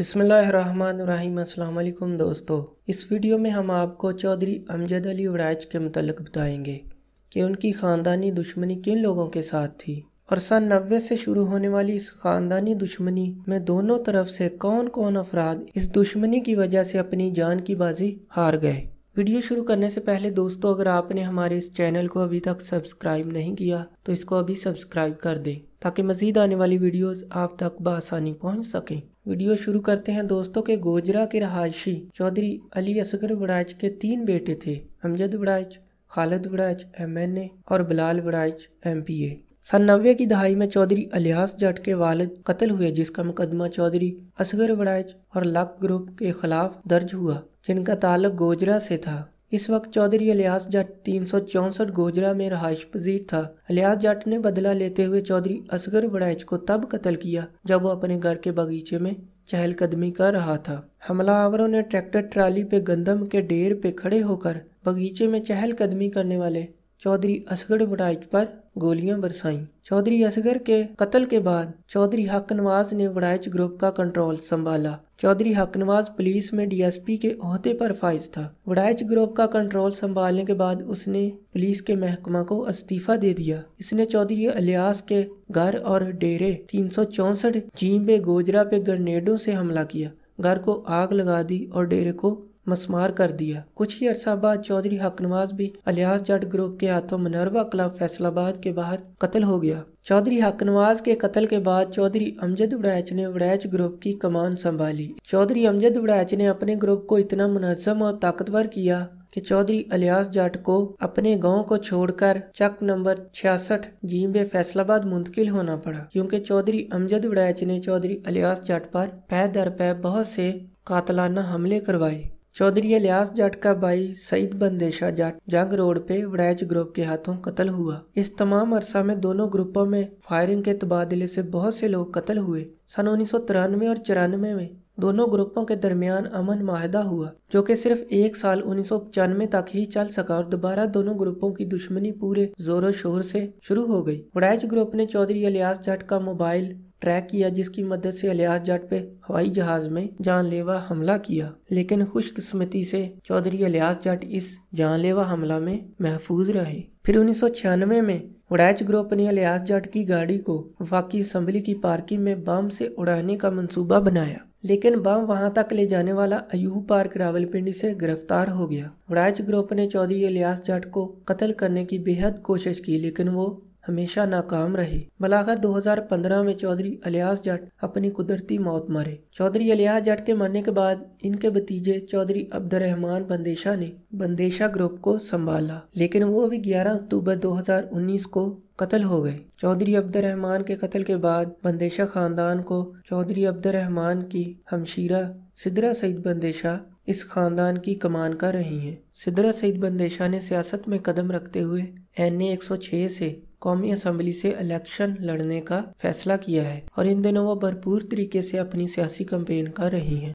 वालेकुम दोस्तों इस वीडियो में हम आपको चौधरी अमजद अली वराज के मतलब बताएंगे कि उनकी ख़ानदानी दुश्मनी किन लोगों के साथ थी और सन नबे से शुरू होने वाली इस ख़ानदानी दुश्मनी में दोनों तरफ से कौन कौन अफराद इस दुश्मनी की वजह से अपनी जान की बाजी हार गए वीडियो शुरू करने से पहले दोस्तों अगर आपने हमारे इस चैनल को अभी तक सब्सक्राइब नहीं किया तो इसको अभी सब्सक्राइब कर दें ताकि मजीद आने वाली वीडियोस आप तक बसानी पहुंच सकें वीडियो शुरू करते हैं दोस्तों के गोजरा के रहायशी चौधरी अली असगर वड़ाइच के तीन बेटे थे Amjad Waraich Khalid Waraich M N A और Bilal Waraich M P A सन नब्बे की दहाई में चौधरी अलियास जट के वालिद कत्ल हुए जिसका मुकदमा चौधरी असगर वड़ाइच और लक ग्रुप के खिलाफ दर्ज हुआ जिनका ताल्लुक गोजरा से था इस वक्त चौधरी अलियास जट तीन सौ चौंसठ गोजरा में रहाइश पजीर था अलियास जट ने बदला लेते हुए चौधरी असगर बड़ैच को तब कत्ल किया जब वो अपने घर के बगीचे में चहलकदमी कर रहा था हमलावरों ने ट्रैक्टर ट्राली पे गंदम के ढेर पे खड़े होकर बगीचे में चहलकदमी करने वाले चौधरी असगर वडाइच पर गोलियां बरसाई चौधरी असगर के कत्ल के बाद चौधरी हक नवाज ने वडाइच ग्रुप का कंट्रोल संभाला चौधरी हक नवाज पुलिस में डीएसपी के अहदे पर फाइज था वड़ाइच ग्रुप का कंट्रोल संभालने के बाद उसने पुलिस के महकमा को इस्तीफा दे दिया इसने चौधरी अलियास के घर और डेरे तीन सौ चौसठ जीम्बे गोजरा पे ग्रनेडो से हमला किया घर को आग लगा दी और डेरे को मसमार कर दिया कुछ ही अरसा बाद चौधरी हकनवाज भी अलियास जट ग्रुप के हाथों मनरवा क्लब फैसलाबाद के बाहर कत्ल हो गया चौधरी हकनवाज के कत्ल के बाद चौधरी अमजद उड़ैच ने उड़ैच ग्रुप की कमान संभाली चौधरी अमजद उड़ैच ने अपने ग्रुप को इतना मुनजम और ताकतवर किया कि चौधरी अलियास जाट को अपने गांव को छोड़कर चक नंबर छियासठ जीम्बे फैसलाबाद मुंतकिल होना पड़ा क्योंकि चौधरी अमजद उड़ैच ने चौधरी अलियास जाट पर पै दर पै बहुत से कातलाना हमले करवाए चौधरी अलियास जाट का भाई सईद बंदेशा जाट जंग रोड पे वड़ैच ग्रुप के हाथों कत्ल हुआ इस तमाम अरसा में दोनों ग्रुपों में फायरिंग के तबादले से बहुत से लोग कत्ल हुए सन उन्नीस और चौरानवे में दोनों ग्रुपों के दरमियान अमन माहिदा हुआ जो कि सिर्फ एक साल उन्नीस तक ही चल सका और दोबारा दोनों ग्रुपों की दुश्मनी पूरे जोरों शोर से शुरू हो गई वड़ैच ग्रुप ने चौधरी अलियास जाट का मोबाइल ट्रैक किया जिसकी मदद से अलियास जट पे हवाई जहाज में जानलेवा हमला किया लेकिन खुशकिस्मती से चौधरी अलियास जट इस जानलेवा हमला में महफूज रहे फिर उन्नीस में उड़ैच ग्रुप ने अलियास जट की गाड़ी को वाकी असम्बली की पार्किंग में बम से उड़ाने का मंसूबा बनाया लेकिन बम वहां तक ले जाने वाला अयूब पार्क रावलपिंडी से गिरफ्तार हो गया उड़ैच ग्रुप ने चौधरी अलियास जट को कत्ल करने की बेहद कोशिश की लेकिन वो हमेशा नाकाम रहे बलाखर 2015 में चौधरी अलियास जट अपनी कुदरती मौत मरे चौधरी अलियास जट के मरने के बाद इनके भतीजे चौधरी अब्दुलरहमान बंदेशा ने बंदेशा ग्रुप को संभाला लेकिन वो भी 11 अक्टूबर 2019 को कत्ल हो गए चौधरी अब्दुलरहमान के कत्ल के बाद बंदेशा खानदान को चौधरी अब्दुलरहमान की हमशीरा सिदरा सईद बंदेशा इस खानदान की कमान कर रही हैं सिदरा सईद बंदेशा ने सियासत में कदम रखते हुए एन ए से कौमी असम्बली से इलेक्शन लड़ने का फैसला किया है और इन दिनों वो भरपूर तरीके से अपनी सियासी कंपेन कर रही हैं